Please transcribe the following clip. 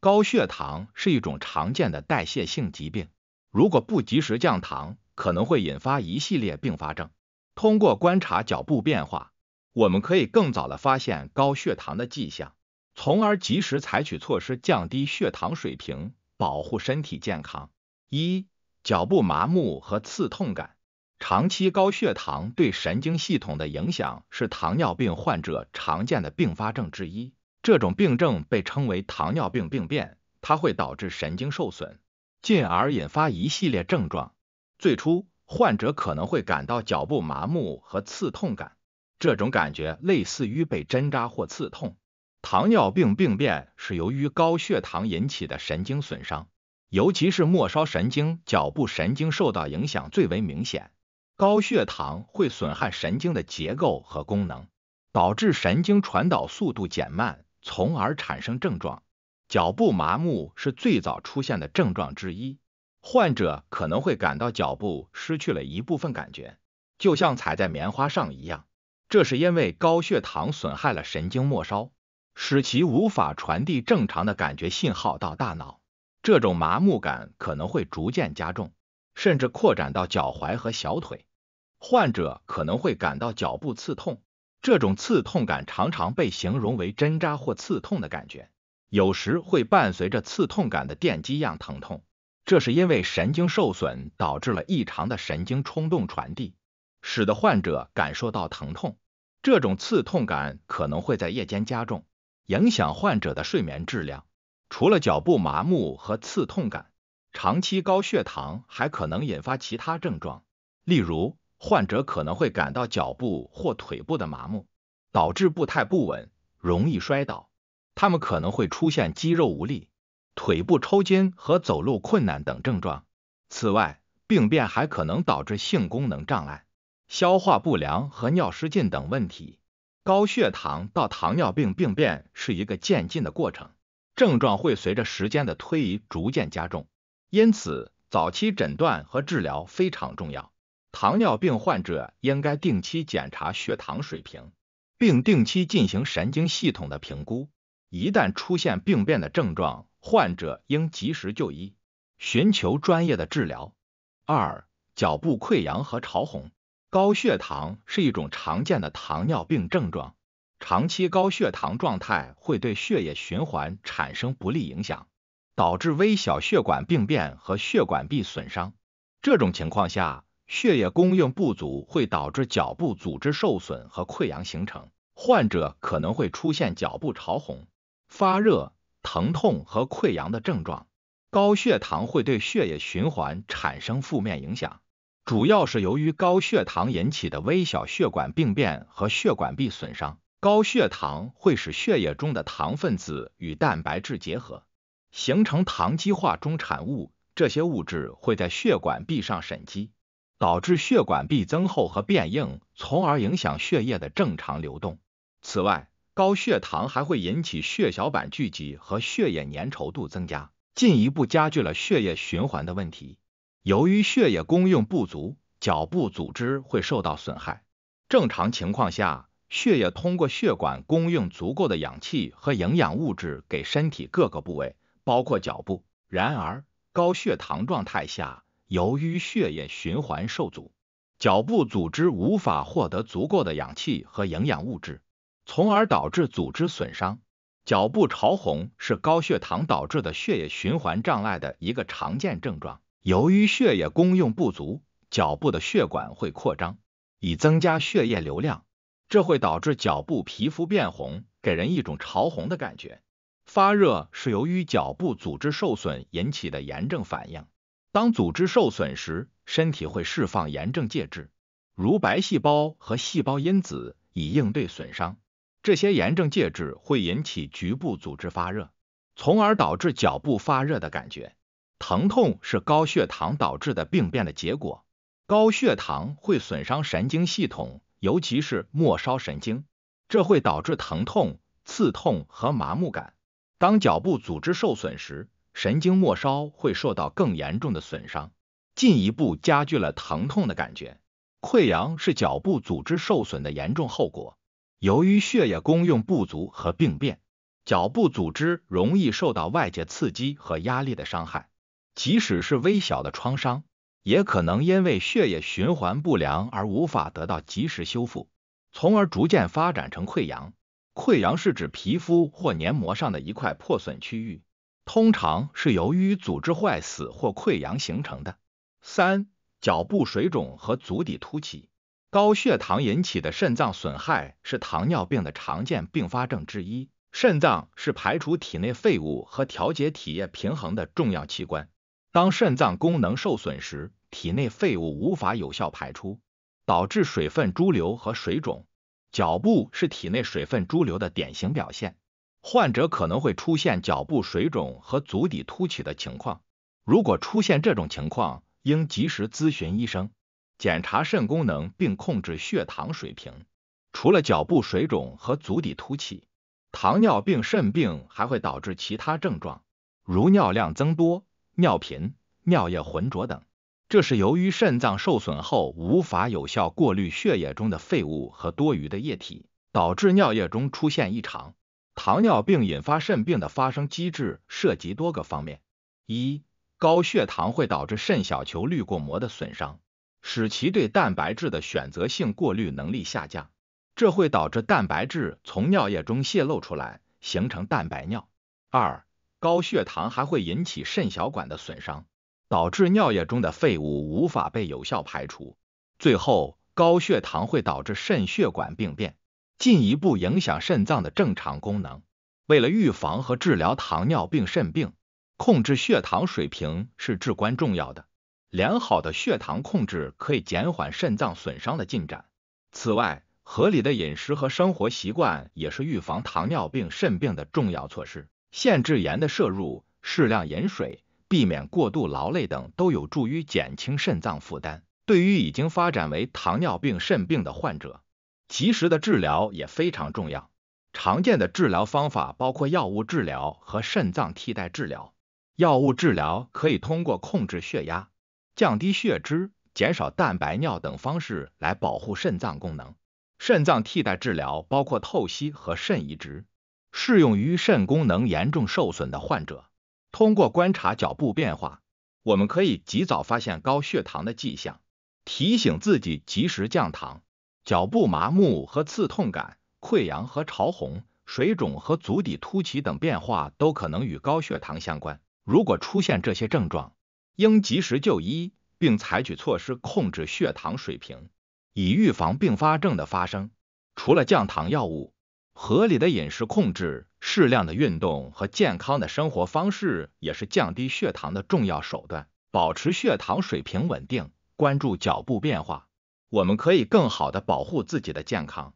高血糖是一种常见的代谢性疾病，如果不及时降糖，可能会引发一系列并发症。通过观察脚步变化，我们可以更早地发现高血糖的迹象，从而及时采取措施降低血糖水平，保护身体健康。一、脚步麻木和刺痛感，长期高血糖对神经系统的影响是糖尿病患者常见的并发症之一。这种病症被称为糖尿病病变，它会导致神经受损，进而引发一系列症状。最初，患者可能会感到脚部麻木和刺痛感，这种感觉类似于被针扎或刺痛。糖尿病病变是由于高血糖引起的神经损伤，尤其是末梢神经、脚部神经受到影响最为明显。高血糖会损害神经的结构和功能，导致神经传导速度减慢。从而产生症状，脚部麻木是最早出现的症状之一。患者可能会感到脚部失去了一部分感觉，就像踩在棉花上一样。这是因为高血糖损害了神经末梢，使其无法传递正常的感觉信号到大脑。这种麻木感可能会逐渐加重，甚至扩展到脚踝和小腿。患者可能会感到脚部刺痛。这种刺痛感常常被形容为针扎或刺痛的感觉，有时会伴随着刺痛感的电击样疼痛。这是因为神经受损导致了异常的神经冲动传递，使得患者感受到疼痛。这种刺痛感可能会在夜间加重，影响患者的睡眠质量。除了脚部麻木和刺痛感，长期高血糖还可能引发其他症状，例如。患者可能会感到脚部或腿部的麻木，导致步态不稳，容易摔倒。他们可能会出现肌肉无力、腿部抽筋和走路困难等症状。此外，病变还可能导致性功能障碍、消化不良和尿失禁等问题。高血糖到糖尿病病变是一个渐进的过程，症状会随着时间的推移逐渐加重，因此早期诊断和治疗非常重要。糖尿病患者应该定期检查血糖水平，并定期进行神经系统的评估。一旦出现病变的症状，患者应及时就医，寻求专业的治疗。二、脚部溃疡和潮红。高血糖是一种常见的糖尿病症状，长期高血糖状态会对血液循环产生不利影响，导致微小血管病变和血管壁损伤。这种情况下，血液供应不足会导致脚部组织受损和溃疡形成，患者可能会出现脚部潮红、发热、疼痛和溃疡的症状。高血糖会对血液循环产生负面影响，主要是由于高血糖引起的微小血管病变和血管壁损伤。高血糖会使血液中的糖分子与蛋白质结合，形成糖基化中产物，这些物质会在血管壁上沉积。导致血管壁增厚和变硬，从而影响血液的正常流动。此外，高血糖还会引起血小板聚集和血液粘稠度增加，进一步加剧了血液循环的问题。由于血液供应不足，脚部组织会受到损害。正常情况下，血液通过血管供应足够的氧气和营养物质给身体各个部位，包括脚部。然而，高血糖状态下，由于血液循环受阻，脚部组织无法获得足够的氧气和营养物质，从而导致组织损伤。脚部潮红是高血糖导致的血液循环障碍的一个常见症状。由于血液供应不足，脚部的血管会扩张，以增加血液流量，这会导致脚部皮肤变红，给人一种潮红的感觉。发热是由于脚部组织受损引起的炎症反应。当组织受损时，身体会释放炎症介质，如白细胞和细胞因子，以应对损伤。这些炎症介质会引起局部组织发热，从而导致脚部发热的感觉。疼痛是高血糖导致的病变的结果。高血糖会损伤神经系统，尤其是末梢神经，这会导致疼痛、刺痛和麻木感。当脚部组织受损时，神经末梢会受到更严重的损伤，进一步加剧了疼痛的感觉。溃疡是脚部组织受损的严重后果。由于血液供应不足和病变，脚部组织容易受到外界刺激和压力的伤害。即使是微小的创伤，也可能因为血液循环不良而无法得到及时修复，从而逐渐发展成溃疡。溃疡是指皮肤或黏膜上的一块破损区域。通常是由于组织坏死或溃疡形成的。三、脚部水肿和足底凸起。高血糖引起的肾脏损害是糖尿病的常见并发症之一。肾脏是排除体内废物和调节体液平衡的重要器官。当肾脏功能受损时，体内废物无法有效排出，导致水分潴留和水肿。脚部是体内水分潴留的典型表现。患者可能会出现脚部水肿和足底凸起的情况，如果出现这种情况，应及时咨询医生，检查肾功能并控制血糖水平。除了脚部水肿和足底凸起，糖尿病肾病还会导致其他症状，如尿量增多、尿频、尿液浑浊等。这是由于肾脏受损后无法有效过滤血液中的废物和多余的液体，导致尿液中出现异常。糖尿病引发肾病的发生机制涉及多个方面：一、高血糖会导致肾小球滤过膜的损伤，使其对蛋白质的选择性过滤能力下降，这会导致蛋白质从尿液中泄露出来，形成蛋白尿；二、高血糖还会引起肾小管的损伤，导致尿液中的废物无法被有效排除；最后，高血糖会导致肾血管病变。进一步影响肾脏的正常功能。为了预防和治疗糖尿病肾病，控制血糖水平是至关重要的。良好的血糖控制可以减缓肾脏损伤的进展。此外，合理的饮食和生活习惯也是预防糖尿病肾病的重要措施。限制盐的摄入，适量饮水，避免过度劳累等，都有助于减轻肾脏负担。对于已经发展为糖尿病肾病的患者，及时的治疗也非常重要。常见的治疗方法包括药物治疗和肾脏替代治疗。药物治疗可以通过控制血压、降低血脂、减少蛋白尿等方式来保护肾脏功能。肾脏替代治疗包括透析和肾移植，适用于肾功能严重受损的患者。通过观察脚步变化，我们可以及早发现高血糖的迹象，提醒自己及时降糖。脚部麻木和刺痛感、溃疡和潮红、水肿和足底凸起等变化都可能与高血糖相关。如果出现这些症状，应及时就医，并采取措施控制血糖水平，以预防并发症的发生。除了降糖药物，合理的饮食控制、适量的运动和健康的生活方式也是降低血糖的重要手段。保持血糖水平稳定，关注脚部变化。我们可以更好的保护自己的健康。